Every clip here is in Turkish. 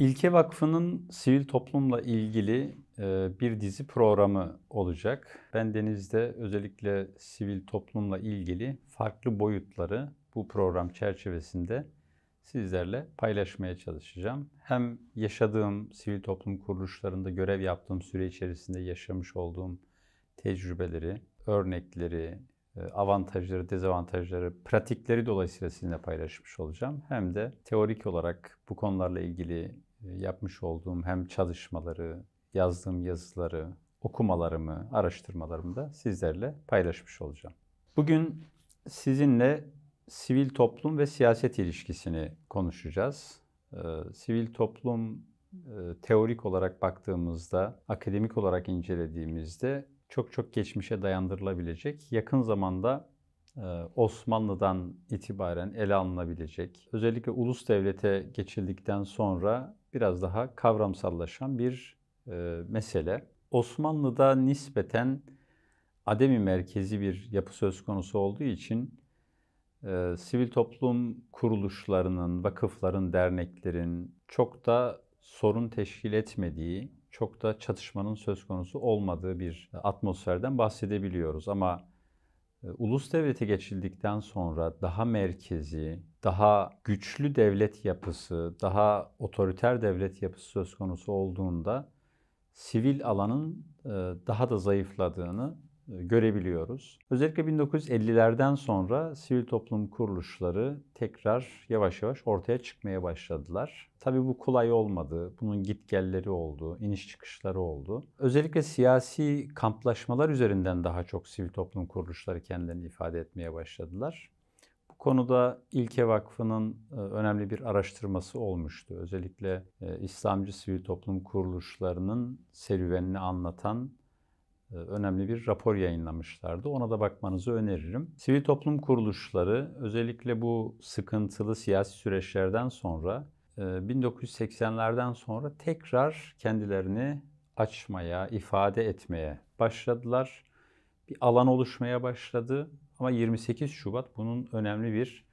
İlke Vakfı'nın sivil toplumla ilgili e, bir dizi programı olacak. Ben Deniz'de özellikle sivil toplumla ilgili farklı boyutları bu program çerçevesinde sizlerle paylaşmaya çalışacağım. Hem yaşadığım sivil toplum kuruluşlarında görev yaptığım süre içerisinde yaşamış olduğum tecrübeleri, örnekleri, e, avantajları, dezavantajları, pratikleri dolayısıyla sizinle paylaşmış olacağım. Hem de teorik olarak bu konularla ilgili yapmış olduğum hem çalışmaları, yazdığım yazıları, okumalarımı, araştırmalarımı da sizlerle paylaşmış olacağım. Bugün sizinle sivil toplum ve siyaset ilişkisini konuşacağız. Ee, sivil toplum e, teorik olarak baktığımızda, akademik olarak incelediğimizde çok çok geçmişe dayandırılabilecek, yakın zamanda e, Osmanlı'dan itibaren ele alınabilecek, özellikle ulus devlete geçildikten sonra biraz daha kavramsallaşan bir e, mesele. Osmanlı'da nispeten ademi merkezi bir yapı söz konusu olduğu için e, sivil toplum kuruluşlarının, vakıfların, derneklerin çok da sorun teşkil etmediği, çok da çatışmanın söz konusu olmadığı bir atmosferden bahsedebiliyoruz. Ama ee, ulus devleti geçildikten sonra daha merkezi, daha güçlü devlet yapısı, daha otoriter devlet yapısı söz konusu olduğunda sivil alanın e, daha da zayıfladığını e, görebiliyoruz. Özellikle 1950'lerden sonra sivil toplum kuruluşları tekrar yavaş yavaş ortaya çıkmaya başladılar. Tabii bu kolay olmadı. Bunun gitgelleri oldu, iniş çıkışları oldu. Özellikle siyasi kamplaşmalar üzerinden daha çok sivil toplum kuruluşları kendilerini ifade etmeye başladılar Bu konuda İlke Vakfı'nın e, önemli bir araştırması olmuştu. Özellikle e, İslamcı sivil toplum kuruluşlarının serüvenini anlatan e, önemli bir rapor yayınlamışlardı. Ona da bakmanızı öneririm. Sivil toplum kuruluşları özellikle bu sıkıntılı siyasi süreçlerden sonra 1980'lerden e, sonra tekrar kendilerini açmaya, ifade etmeye başladılar. Bir alan oluşmaya başladı ama 28 Şubat bunun önemli bir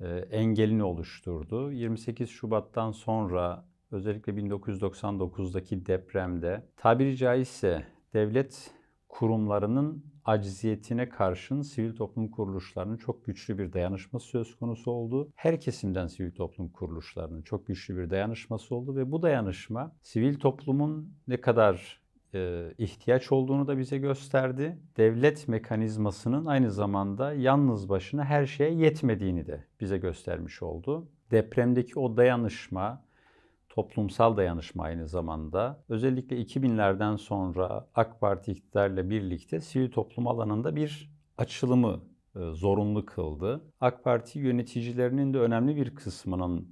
e, engelini oluşturdu. 28 Şubat'tan sonra özellikle 1999'daki depremde tabiri caizse devlet kurumlarının acziyetine karşın sivil toplum kuruluşlarının çok güçlü bir dayanışması söz konusu oldu. Her kesimden sivil toplum kuruluşlarının çok güçlü bir dayanışması oldu ve bu dayanışma sivil toplumun ne kadar e, ihtiyaç olduğunu da bize gösterdi. Devlet mekanizmasının aynı zamanda yalnız başına her şeye yetmediğini de bize göstermiş oldu. Depremdeki o dayanışma toplumsal dayanışma aynı zamanda. Özellikle 2000'lerden sonra AK Parti iktidarla birlikte sivil toplum alanında bir açılımı e, zorunlu kıldı. AK Parti yöneticilerinin de önemli bir kısmının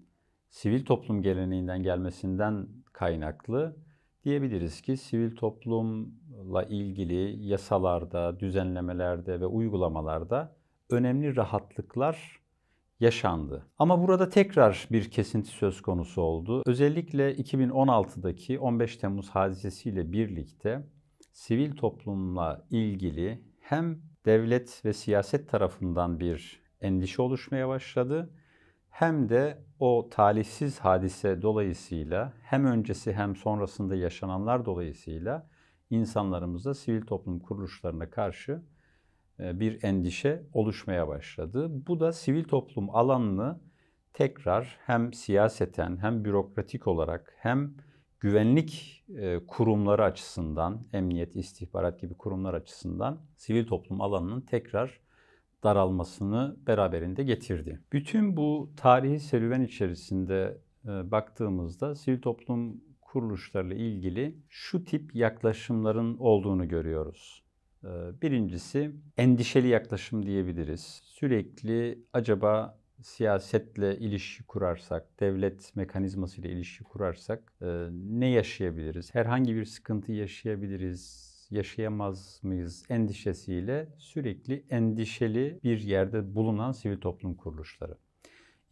sivil toplum geleneğinden gelmesinden kaynaklı diyebiliriz ki sivil toplumla ilgili yasalarda, düzenlemelerde ve uygulamalarda önemli rahatlıklar yaşandı. Ama burada tekrar bir kesinti söz konusu oldu. Özellikle 2016'daki 15 Temmuz hadisesiyle birlikte sivil toplumla ilgili hem devlet ve siyaset tarafından bir endişe oluşmaya başladı hem de o talihsiz hadise dolayısıyla hem öncesi hem sonrasında yaşananlar dolayısıyla insanlarımızda sivil toplum kuruluşlarına karşı e, bir endişe oluşmaya başladı. Bu da sivil toplum alanını tekrar hem siyaseten hem bürokratik olarak hem güvenlik e, kurumları açısından, emniyet, istihbarat gibi kurumlar açısından sivil toplum alanının tekrar daralmasını beraberinde getirdi. Bütün bu tarihi serüven içerisinde e, baktığımızda sivil toplum kuruluşlarıyla ilgili şu tip yaklaşımların olduğunu görüyoruz. Ee, birincisi endişeli yaklaşım diyebiliriz. Sürekli acaba siyasetle ilişki kurarsak, devlet mekanizması ile ilişki kurarsak e, ne yaşayabiliriz? Herhangi bir sıkıntı yaşayabiliriz, yaşayamaz mıyız endişesiyle sürekli endişeli bir yerde bulunan sivil toplum kuruluşları.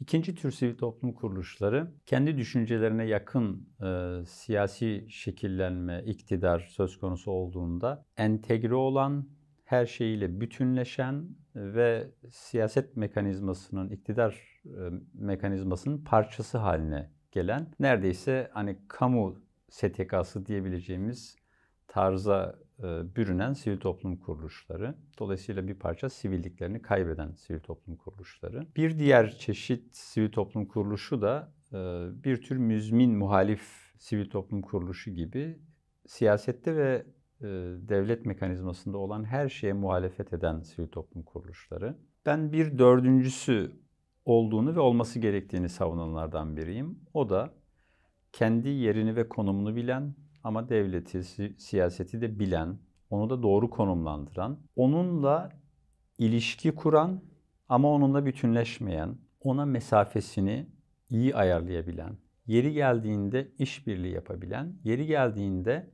İkinci tür sivil toplum kuruluşları kendi düşüncelerine yakın e, siyasi şekillenme, iktidar söz konusu olduğunda entegre olan, her şeyiyle bütünleşen ve siyaset mekanizmasının, iktidar e, mekanizmasının parçası haline gelen neredeyse hani kamu STK'sı diyebileceğimiz tarza e, bürünen sivil toplum kuruluşları. Dolayısıyla bir parça sivilliklerini kaybeden sivil toplum kuruluşları. Bir diğer çeşit sivil toplum kuruluşu da e, bir tür müzmin muhalif sivil toplum kuruluşu gibi siyasette ve e, devlet mekanizmasında olan her şeye muhalefet eden sivil toplum kuruluşları. Ben bir dördüncüsü olduğunu ve olması gerektiğini savunanlardan biriyim. O da kendi yerini ve konumunu bilen, ama devleti, siyaseti de bilen, onu da doğru konumlandıran, onunla ilişki kuran ama onunla bütünleşmeyen, ona mesafesini iyi ayarlayabilen, yeri geldiğinde işbirliği yapabilen, yeri geldiğinde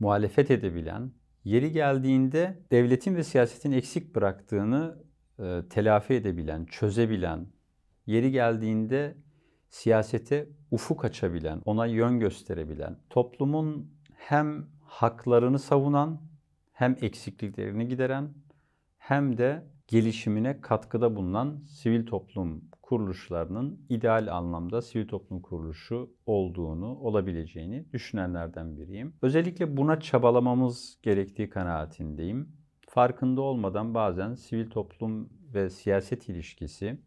muhalefet edebilen, yeri geldiğinde devletin ve siyasetin eksik bıraktığını e, telafi edebilen, çözebilen, yeri geldiğinde siyasete ufuk açabilen, ona yön gösterebilen, toplumun hem haklarını savunan, hem eksikliklerini gideren, hem de gelişimine katkıda bulunan sivil toplum kuruluşlarının ideal anlamda sivil toplum kuruluşu olduğunu, olabileceğini düşünenlerden biriyim. Özellikle buna çabalamamız gerektiği kanaatindeyim. Farkında olmadan bazen sivil toplum ve siyaset ilişkisi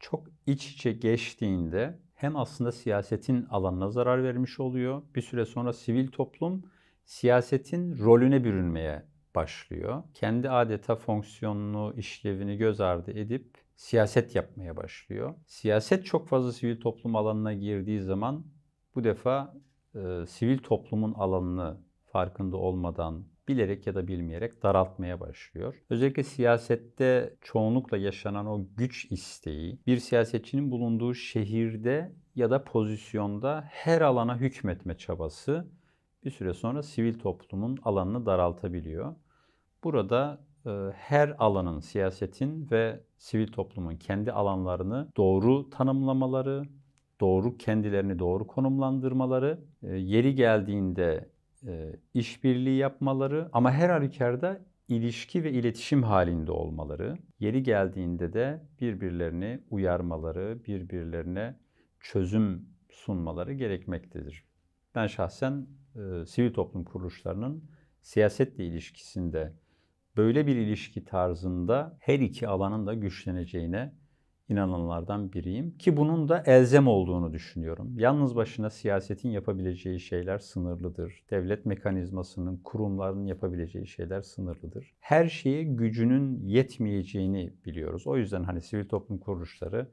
çok iç içe geçtiğinde hem aslında siyasetin alanına zarar vermiş oluyor. Bir süre sonra sivil toplum siyasetin rolüne bürünmeye başlıyor. Kendi adeta fonksiyonunu, işlevini göz ardı edip siyaset yapmaya başlıyor. Siyaset çok fazla sivil toplum alanına girdiği zaman bu defa e, sivil toplumun alanını farkında olmadan bilerek ya da bilmeyerek daraltmaya başlıyor. Özellikle siyasette çoğunlukla yaşanan o güç isteği bir siyasetçinin bulunduğu şehirde ya da pozisyonda her alana hükmetme çabası bir süre sonra sivil toplumun alanını daraltabiliyor. Burada e, her alanın siyasetin ve sivil toplumun kendi alanlarını doğru tanımlamaları, doğru kendilerini doğru konumlandırmaları, e, yeri geldiğinde e, işbirliği yapmaları ama her halükarda ilişki ve iletişim halinde olmaları, yeri geldiğinde de birbirlerini uyarmaları, birbirlerine çözüm sunmaları gerekmektedir. Ben şahsen e, sivil toplum kuruluşlarının siyasetle ilişkisinde böyle bir ilişki tarzında her iki alanın da güçleneceğine inananlardan biriyim ki bunun da elzem olduğunu düşünüyorum. Yalnız başına siyasetin yapabileceği şeyler sınırlıdır. Devlet mekanizmasının, kurumlarının yapabileceği şeyler sınırlıdır. Her şeye gücünün yetmeyeceğini biliyoruz. O yüzden hani sivil toplum kuruluşları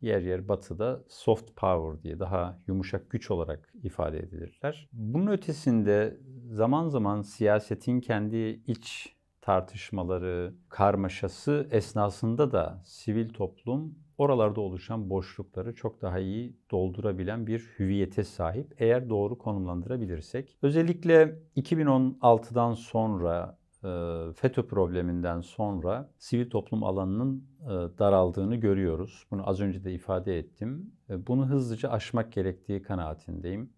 yer yer batıda soft power diye daha yumuşak güç olarak ifade edilirler. Bunun ötesinde zaman zaman siyasetin kendi iç tartışmaları, karmaşası esnasında da sivil toplum oralarda oluşan boşlukları çok daha iyi doldurabilen bir hüviyete sahip eğer doğru konumlandırabilirsek. Özellikle 2016'dan sonra e, FETÖ probleminden sonra sivil toplum alanının e, daraldığını görüyoruz. Bunu az önce de ifade ettim. E, bunu hızlıca aşmak gerektiği kanaatindeyim.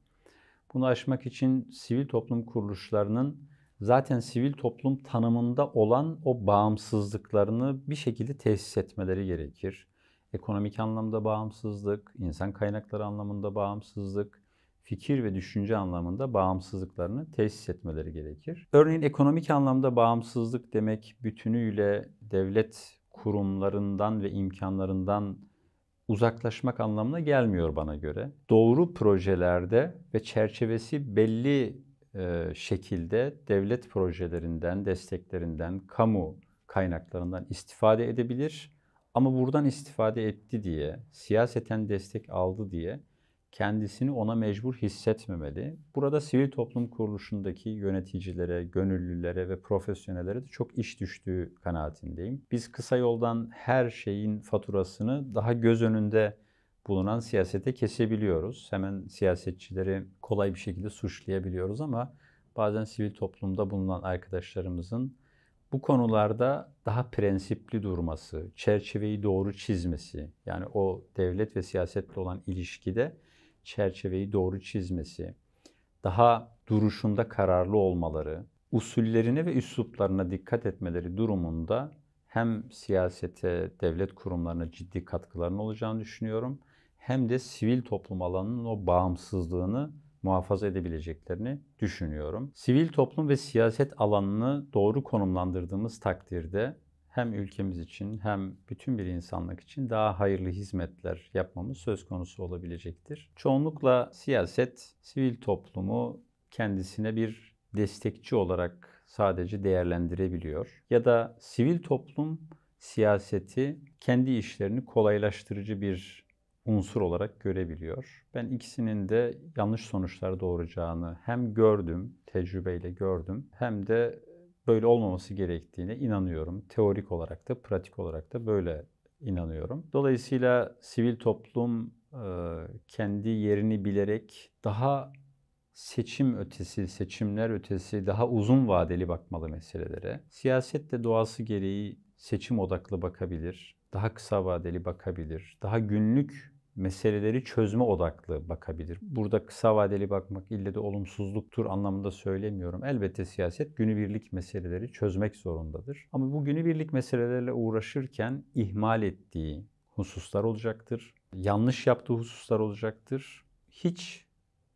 Bunu aşmak için sivil toplum kuruluşlarının zaten sivil toplum tanımında olan o bağımsızlıklarını bir şekilde tesis etmeleri gerekir. Ekonomik anlamda bağımsızlık, insan kaynakları anlamında bağımsızlık, fikir ve düşünce anlamında bağımsızlıklarını tesis etmeleri gerekir. Örneğin ekonomik anlamda bağımsızlık demek bütünüyle devlet kurumlarından ve imkanlarından uzaklaşmak anlamına gelmiyor bana göre. Doğru projelerde ve çerçevesi belli şekilde devlet projelerinden, desteklerinden, kamu kaynaklarından istifade edebilir. Ama buradan istifade etti diye, siyaseten destek aldı diye kendisini ona mecbur hissetmemeli. Burada sivil toplum kuruluşundaki yöneticilere, gönüllülere ve profesyonellere de çok iş düştüğü kanaatindeyim. Biz kısa yoldan her şeyin faturasını daha göz önünde bulunan siyasete kesebiliyoruz. Hemen siyasetçileri kolay bir şekilde suçlayabiliyoruz ama bazen sivil toplumda bulunan arkadaşlarımızın bu konularda daha prensipli durması, çerçeveyi doğru çizmesi, yani o devlet ve siyasetle olan ilişkide çerçeveyi doğru çizmesi, daha duruşunda kararlı olmaları, usullerine ve üsluplarına dikkat etmeleri durumunda hem siyasete, devlet kurumlarına ciddi katkılarının olacağını düşünüyorum hem de sivil toplum alanının o bağımsızlığını muhafaza edebileceklerini düşünüyorum. Sivil toplum ve siyaset alanını doğru konumlandırdığımız takdirde hem ülkemiz için hem bütün bir insanlık için daha hayırlı hizmetler yapmamız söz konusu olabilecektir. Çoğunlukla siyaset sivil toplumu kendisine bir destekçi olarak sadece değerlendirebiliyor ya da sivil toplum siyaseti kendi işlerini kolaylaştırıcı bir unsur olarak görebiliyor. Ben ikisinin de yanlış sonuçlar doğuracağını hem gördüm, tecrübeyle gördüm hem de böyle olmaması gerektiğine inanıyorum. Teorik olarak da pratik olarak da böyle inanıyorum. Dolayısıyla sivil toplum e, kendi yerini bilerek daha seçim ötesi, seçimler ötesi, daha uzun vadeli bakmalı meselelere. Siyaset de doğası gereği seçim odaklı bakabilir, daha kısa vadeli bakabilir, daha günlük meseleleri çözme odaklı bakabilir. Burada kısa vadeli bakmak ille de olumsuzluktur anlamında söylemiyorum. Elbette siyaset günübirlik meseleleri çözmek zorundadır. Ama bu günübirlik meselelerle uğraşırken ihmal ettiği hususlar olacaktır. Yanlış yaptığı hususlar olacaktır. Hiç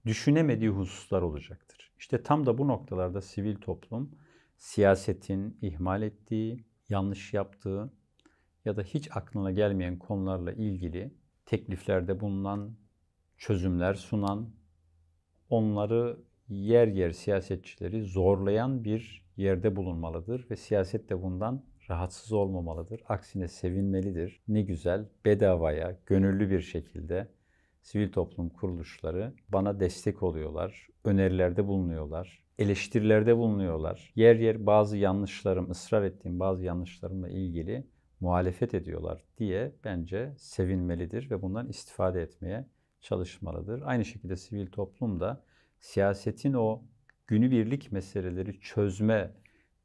düşünemediği hususlar olacaktır. İşte tam da bu noktalarda sivil toplum siyasetin ihmal ettiği, yanlış yaptığı ya da hiç aklına gelmeyen konularla ilgili tekliflerde bulunan, çözümler sunan, onları yer yer siyasetçileri zorlayan bir yerde bulunmalıdır ve siyaset de bundan rahatsız olmamalıdır. Aksine sevinmelidir. Ne güzel bedavaya, gönüllü bir şekilde sivil toplum kuruluşları bana destek oluyorlar, önerilerde bulunuyorlar, eleştirilerde bulunuyorlar. Yer yer bazı yanlışlarım, ısrar ettiğim bazı yanlışlarımla ilgili muhalefet ediyorlar diye bence sevinmelidir ve bundan istifade etmeye çalışmalıdır. Aynı şekilde sivil toplum da siyasetin o günübirlik meseleleri çözme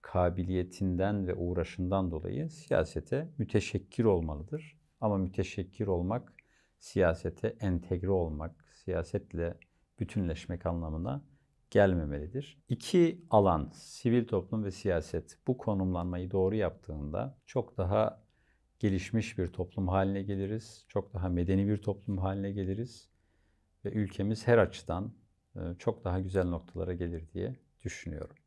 kabiliyetinden ve uğraşından dolayı siyasete müteşekkir olmalıdır. Ama müteşekkir olmak siyasete entegre olmak, siyasetle bütünleşmek anlamına gelmemelidir. İki alan, sivil toplum ve siyaset bu konumlanmayı doğru yaptığında çok daha gelişmiş bir toplum haline geliriz. Çok daha medeni bir toplum haline geliriz. Ve ülkemiz her açıdan e, çok daha güzel noktalara gelir diye düşünüyorum.